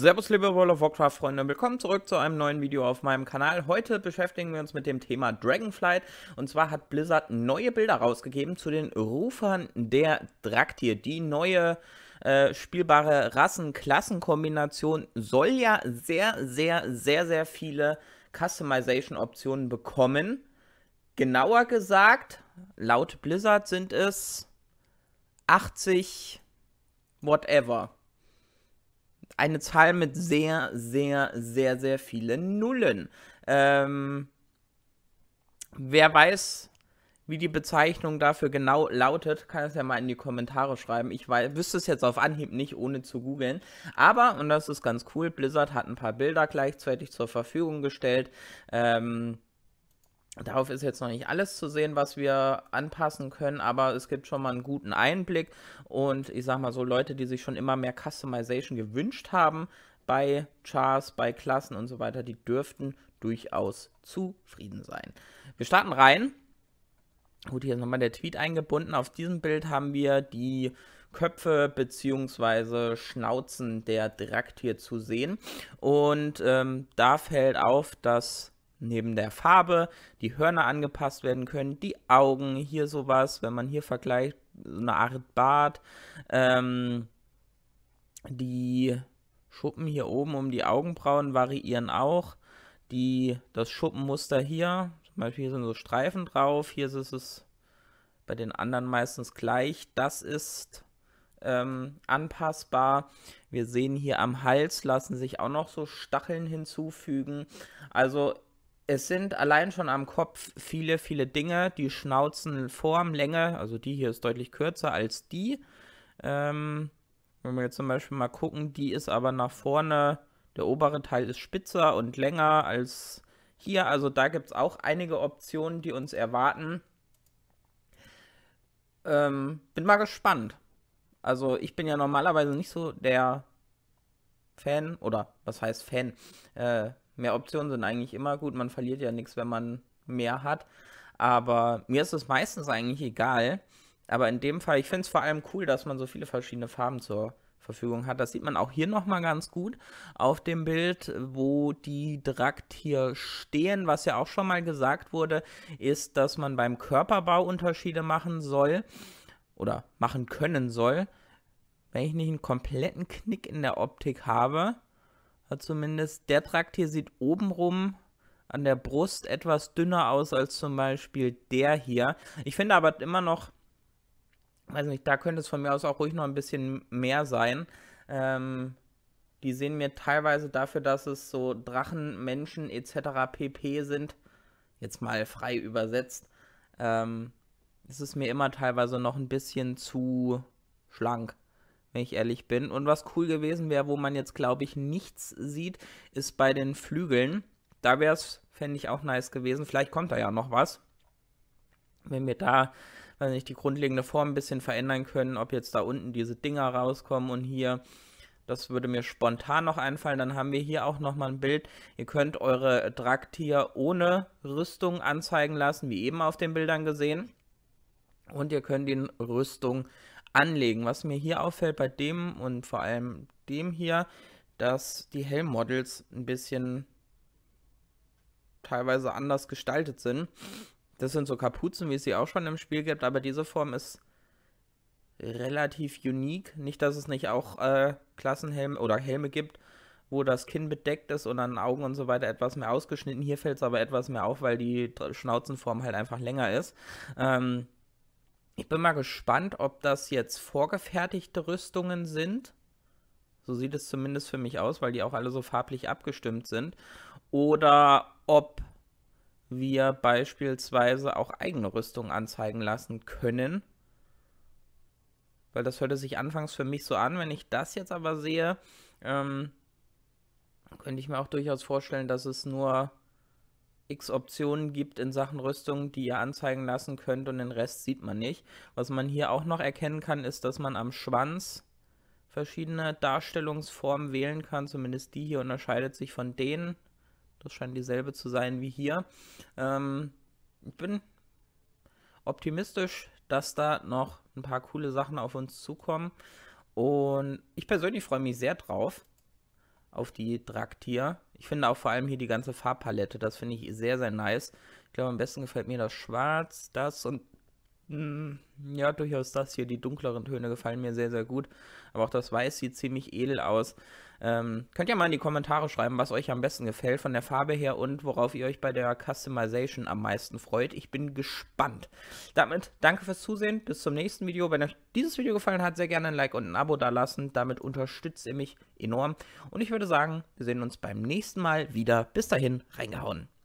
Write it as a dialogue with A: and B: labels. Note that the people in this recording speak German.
A: Servus liebe World of Warcraft Freunde, willkommen zurück zu einem neuen Video auf meinem Kanal. Heute beschäftigen wir uns mit dem Thema Dragonflight und zwar hat Blizzard neue Bilder rausgegeben zu den Rufern der Draktier. Die neue äh, spielbare Rassen-Klassen-Kombination soll ja sehr, sehr, sehr, sehr viele Customization-Optionen bekommen. Genauer gesagt, laut Blizzard sind es 80 whatever eine Zahl mit sehr, sehr, sehr, sehr vielen Nullen. Ähm, wer weiß, wie die Bezeichnung dafür genau lautet, kann es ja mal in die Kommentare schreiben. Ich weiß, wüsste es jetzt auf Anhieb nicht, ohne zu googeln. Aber, und das ist ganz cool, Blizzard hat ein paar Bilder gleichzeitig zur Verfügung gestellt. Ähm, Darauf ist jetzt noch nicht alles zu sehen, was wir anpassen können, aber es gibt schon mal einen guten Einblick. Und ich sag mal so, Leute, die sich schon immer mehr Customization gewünscht haben bei Chars, bei Klassen und so weiter, die dürften durchaus zufrieden sein. Wir starten rein. Gut, hier ist nochmal der Tweet eingebunden. Auf diesem Bild haben wir die Köpfe bzw. Schnauzen der Drakt hier zu sehen. Und ähm, da fällt auf, dass neben der Farbe die Hörner angepasst werden können, die Augen, hier sowas, wenn man hier vergleicht, so eine Art Bart, ähm, die Schuppen hier oben um die Augenbrauen variieren auch, die, das Schuppenmuster hier, zum Beispiel hier sind so Streifen drauf, hier ist es bei den anderen meistens gleich, das ist ähm, anpassbar. Wir sehen hier am Hals lassen sich auch noch so Stacheln hinzufügen. Also es sind allein schon am Kopf viele, viele Dinge. Die Schnauzenform, Länge, also die hier ist deutlich kürzer als die. Ähm, wenn wir jetzt zum Beispiel mal gucken, die ist aber nach vorne, der obere Teil ist spitzer und länger als hier. Also da gibt es auch einige Optionen, die uns erwarten. Ähm, bin mal gespannt. Also ich bin ja normalerweise nicht so der Fan oder was heißt Fan? Äh, mehr Optionen sind eigentlich immer gut. Man verliert ja nichts, wenn man mehr hat. Aber mir ist es meistens eigentlich egal. Aber in dem Fall, ich finde es vor allem cool, dass man so viele verschiedene Farben zur Verfügung hat. Das sieht man auch hier nochmal ganz gut auf dem Bild, wo die Drakt hier stehen. Was ja auch schon mal gesagt wurde, ist, dass man beim Körperbau Unterschiede machen soll oder machen können soll. Wenn ich nicht einen kompletten Knick in der Optik habe, zumindest der Trakt hier sieht obenrum an der Brust etwas dünner aus als zum Beispiel der hier. Ich finde aber immer noch, weiß nicht, da könnte es von mir aus auch ruhig noch ein bisschen mehr sein. Ähm, die sehen mir teilweise dafür, dass es so Drachen, Menschen etc. pp. sind, jetzt mal frei übersetzt, ähm, es mir immer teilweise noch ein bisschen zu schlank wenn ich ehrlich bin. Und was cool gewesen wäre, wo man jetzt, glaube ich, nichts sieht, ist bei den Flügeln. Da wäre es, fände ich, auch nice gewesen. Vielleicht kommt da ja noch was. Wenn wir da, weiß nicht, die grundlegende Form ein bisschen verändern können, ob jetzt da unten diese Dinger rauskommen und hier das würde mir spontan noch einfallen. Dann haben wir hier auch nochmal ein Bild. Ihr könnt eure Draktier ohne Rüstung anzeigen lassen, wie eben auf den Bildern gesehen. Und ihr könnt den Rüstung anzeigen anlegen. Was mir hier auffällt bei dem und vor allem dem hier, dass die Helmmodels ein bisschen teilweise anders gestaltet sind. Das sind so Kapuzen, wie es sie auch schon im Spiel gibt, aber diese Form ist relativ unique. Nicht, dass es nicht auch äh, Klassenhelme oder Helme gibt, wo das Kinn bedeckt ist und an Augen und so weiter etwas mehr ausgeschnitten. Hier fällt es aber etwas mehr auf, weil die Schnauzenform halt einfach länger ist. Ähm, ich bin mal gespannt, ob das jetzt vorgefertigte Rüstungen sind. So sieht es zumindest für mich aus, weil die auch alle so farblich abgestimmt sind. Oder ob wir beispielsweise auch eigene Rüstungen anzeigen lassen können. Weil das hörte sich anfangs für mich so an. Wenn ich das jetzt aber sehe, ähm, könnte ich mir auch durchaus vorstellen, dass es nur x Optionen gibt in Sachen Rüstung, die ihr anzeigen lassen könnt und den Rest sieht man nicht. Was man hier auch noch erkennen kann, ist, dass man am Schwanz verschiedene Darstellungsformen wählen kann. Zumindest die hier unterscheidet sich von denen. Das scheint dieselbe zu sein wie hier. Ähm, ich bin optimistisch, dass da noch ein paar coole Sachen auf uns zukommen. Und ich persönlich freue mich sehr drauf auf die Draktier. Ich finde auch vor allem hier die ganze Farbpalette, das finde ich sehr, sehr nice. Ich glaube, am besten gefällt mir das Schwarz, das und mh, mm, ja, durchaus das hier. Die dunkleren Töne gefallen mir sehr, sehr gut. Aber auch das Weiß sieht ziemlich edel aus. Ähm, könnt ihr mal in die Kommentare schreiben, was euch am besten gefällt von der Farbe her und worauf ihr euch bei der Customization am meisten freut. Ich bin gespannt. Damit danke fürs Zusehen. Bis zum nächsten Video. Wenn euch dieses Video gefallen hat, sehr gerne ein Like und ein Abo dalassen. Damit unterstützt ihr mich enorm. Und ich würde sagen, wir sehen uns beim nächsten Mal wieder. Bis dahin, reingehauen.